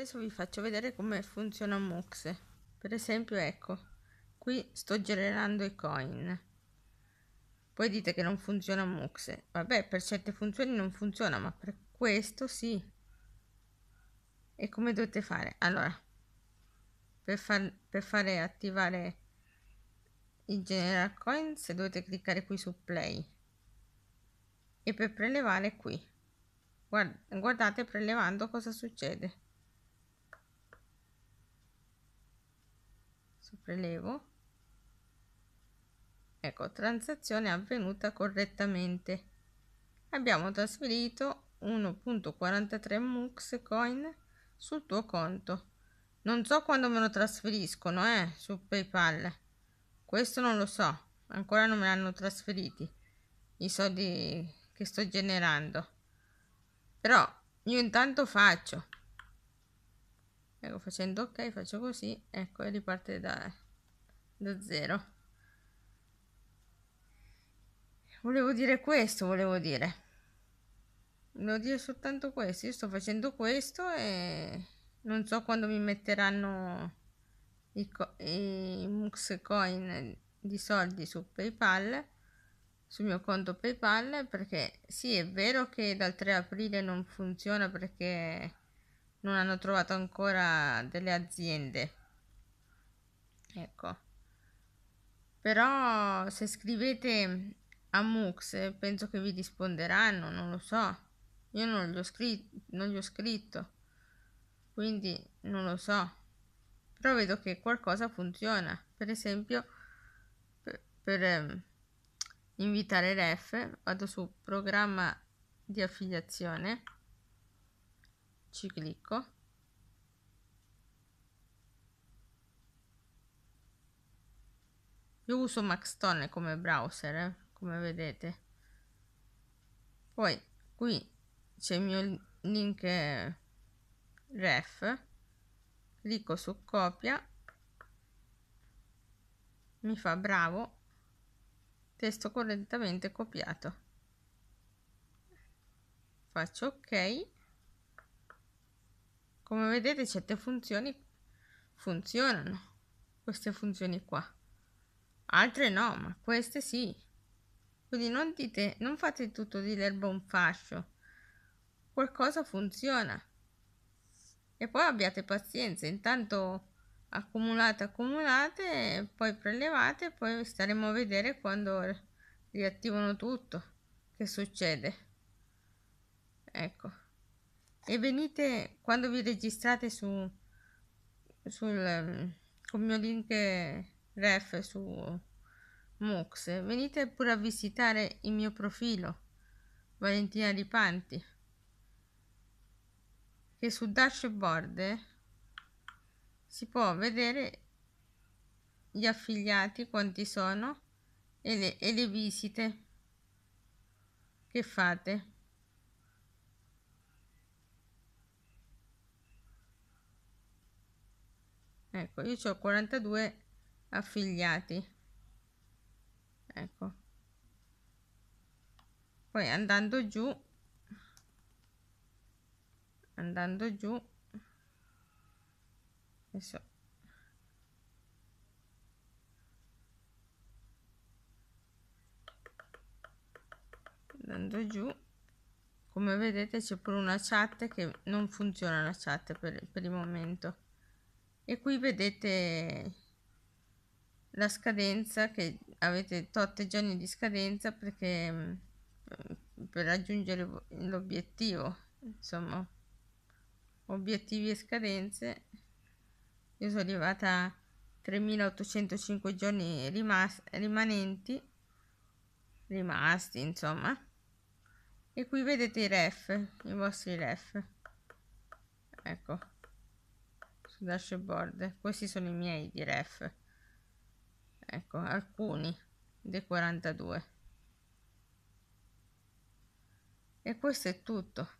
adesso vi faccio vedere come funziona Mux per esempio ecco qui sto generando i coin poi dite che non funziona Mux vabbè per certe funzioni non funziona ma per questo sì e come dovete fare allora per, far, per fare attivare il general coins dovete cliccare qui su play e per prelevare qui guardate prelevando cosa succede prelevo ecco transazione avvenuta correttamente abbiamo trasferito 1.43 MUX coin sul tuo conto non so quando me lo trasferiscono eh su PayPal questo non lo so ancora non me l'hanno trasferiti i soldi che sto generando però io intanto faccio ecco facendo ok faccio così ecco e riparte da, da zero volevo dire questo volevo dire volevo dire soltanto questo io sto facendo questo e non so quando mi metteranno i, co i mux coin di soldi su paypal sul mio conto paypal perché sì è vero che dal 3 aprile non funziona perché non hanno trovato ancora delle aziende ecco però se scrivete a Mux penso che vi risponderanno non lo so io non gli ho, scri- non gli ho scritto quindi non lo so però vedo che qualcosa funziona per esempio per, per ehm, invitare ref vado su programma di affiliazione ci clicco io uso Maxtone come browser eh, come vedete poi qui c'è il mio link eh, ref clicco su copia mi fa bravo testo correttamente copiato faccio ok come vedete certe funzioni funzionano queste funzioni qua altre no ma queste sì quindi non dite non fate tutto di l'erba un fascio qualcosa funziona e poi abbiate pazienza intanto accumulate accumulate poi prelevate poi staremo a vedere quando riattivano tutto che succede ecco e venite quando vi registrate su sul ehm, col mio link ref su Mux, venite pure a visitare il mio profilo Valentina Ripanti che su dashboard si può vedere gli affiliati quanti sono e le, e le visite che fate ecco io ho 42 affiliati ecco poi andando giù andando giù adesso andando giù come vedete c'è pure una chat che non funziona la chat per, per il momento e qui vedete la scadenza che avete tot giorni di scadenza perché mm, per raggiungere l'obiettivo insomma obiettivi e scadenze io sono arrivata a 3805 giorni rimas rimanenti rimasti insomma e qui vedete i ref i vostri ref ecco dashboard questi sono i miei di ref ecco alcuni dei 42 e questo è tutto